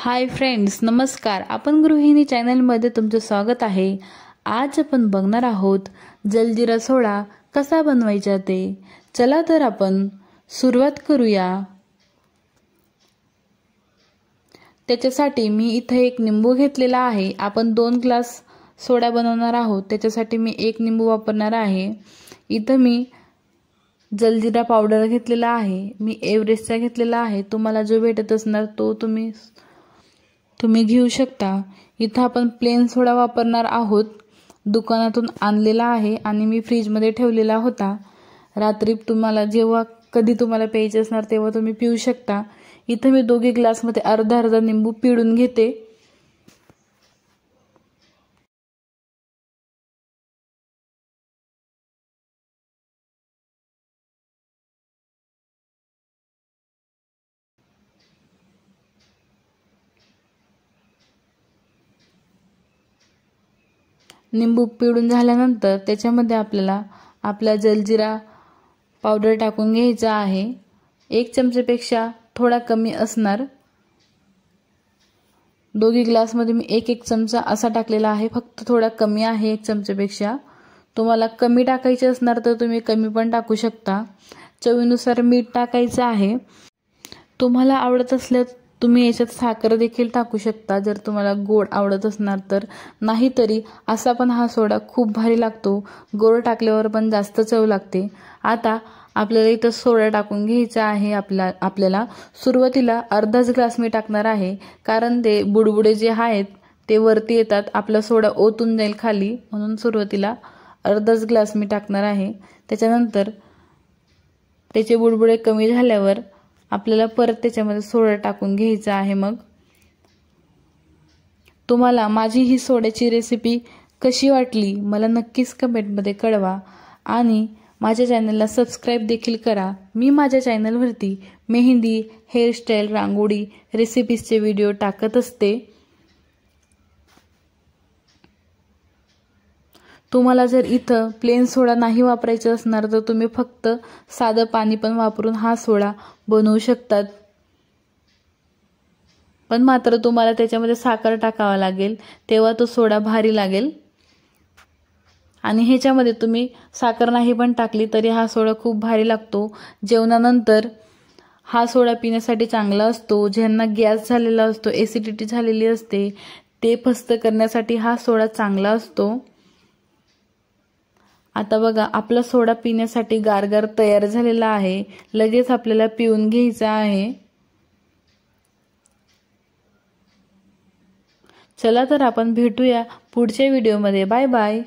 hi friends नमस्कार आपण गृहिणी चॅनलमध्ये तुमचं स्वागत आहे आज आपण बघणार आहोत जलजिरा सोडा कसा बनवायचा ते चला तर आपण सुरुवात करूया त्याच्यासाठी मी इथं एक निंबू घेतलेला आहे आपण दोन ग्लास सोडा बनवणार आहोत त्याच्यासाठी मी एक निंबू वापरणार आहे इथं मी जलजिरा पावडर घेतलेला आहे मी एव्हरेस्टचा घेतलेला आहे तुम्हाला जो भेटत असणार तो तुम्ही तुम्ही घेऊ शकता इथं आपण प्लेन सोडा वापरणार आहोत दुकानातून आणलेला आहे आणि मी फ्रीजमध्ये ठेवलेला होता रात्री तुम्हाला जेव्हा कधी तुम्हाला प्यायचे असणार तेव्हा तुम्ही पिऊ शकता इथं मी दोघे ग्लासमध्ये अर्धा अर्धा निंबू पिळून घेते निंबू पिळून झाल्यानंतर त्याच्यामध्ये आपल्याला आपला जलजिरा पावडर टाकून घ्यायचा आहे एक चमचेपेक्षा थोडा कमी असणार दोघी ग्लासमध्ये मी एक एक चमचा असा टाकलेला आहे फक्त थोडा कमी आहे एक चमचेपेक्षा तुम्हाला कमी टाकायचे असणार तर तुम्ही कमी पण टाकू शकता चवीनुसार मीठ टाकायचं आहे तुम्हाला आवडत असल्या तुम्ही याच्यात साखर देखील टाकू शकता जर तुम्हाला गोड आवडत असणार तर नाही तरी असा पण हा सोडा खूप भारी लागतो गोड टाकल्यावर पण जास्त चव लागते आता आपल्याला इथं सोडा टाकून घ्यायचा आहे आपला आपल्याला सुरुवातीला अर्धाच ग्लास मी टाकणार आहे कारण ते बुडबुडे जे आहेत ते वरती येतात आपला सोडा ओतून जाईल खाली म्हणून सुरुवातीला अर्धाच ग्लास मी टाकणार आहे त्याच्यानंतर त्याचे बुडबुडे कमी झाल्यावर आपल्याला परत त्याच्यामध्ये सोडा टाकून घ्यायचा आहे मग तुम्हाला माझी ही सोड्याची रेसिपी कशी वाटली मला नक्कीच कमेंटमध्ये कळवा आणि माझ्या चॅनलला सबस्क्राईब देखील करा मी माझ्या चॅनलवरती मेहंदी हेअरस्टाईल रांगोळी रेसिपीजचे व्हिडिओ टाकत असते तुम्हाला जर इथं प्लेन सोडा नाही वापरायचा असणार तर तुम्ही फक्त साधं पाणी पण वापरून हा सोडा बनवू शकतात पण मात्र तुम्हाला त्याच्यामध्ये साखर टाकावा लागेल तेव्हा तो सोडा भारी लागेल आणि ह्याच्यामध्ये तुम्ही साखर नाही पण टाकली तरी हा सोडा खूप भारी लागतो जेवणानंतर हा सोडा पिण्यासाठी चांगला असतो ज्यांना गॅस झालेला असतो एसिडिटी झालेली असते ते फस्त करण्यासाठी हा सोडा चांगला असतो आता बघा आपला सोडा पिण्यासाठी गारगार तयार झालेला आहे लगेच आपल्याला पिऊन घ्यायचा आहे चला तर आपण भेटूया पुढच्या व्हिडिओमध्ये बाय बाय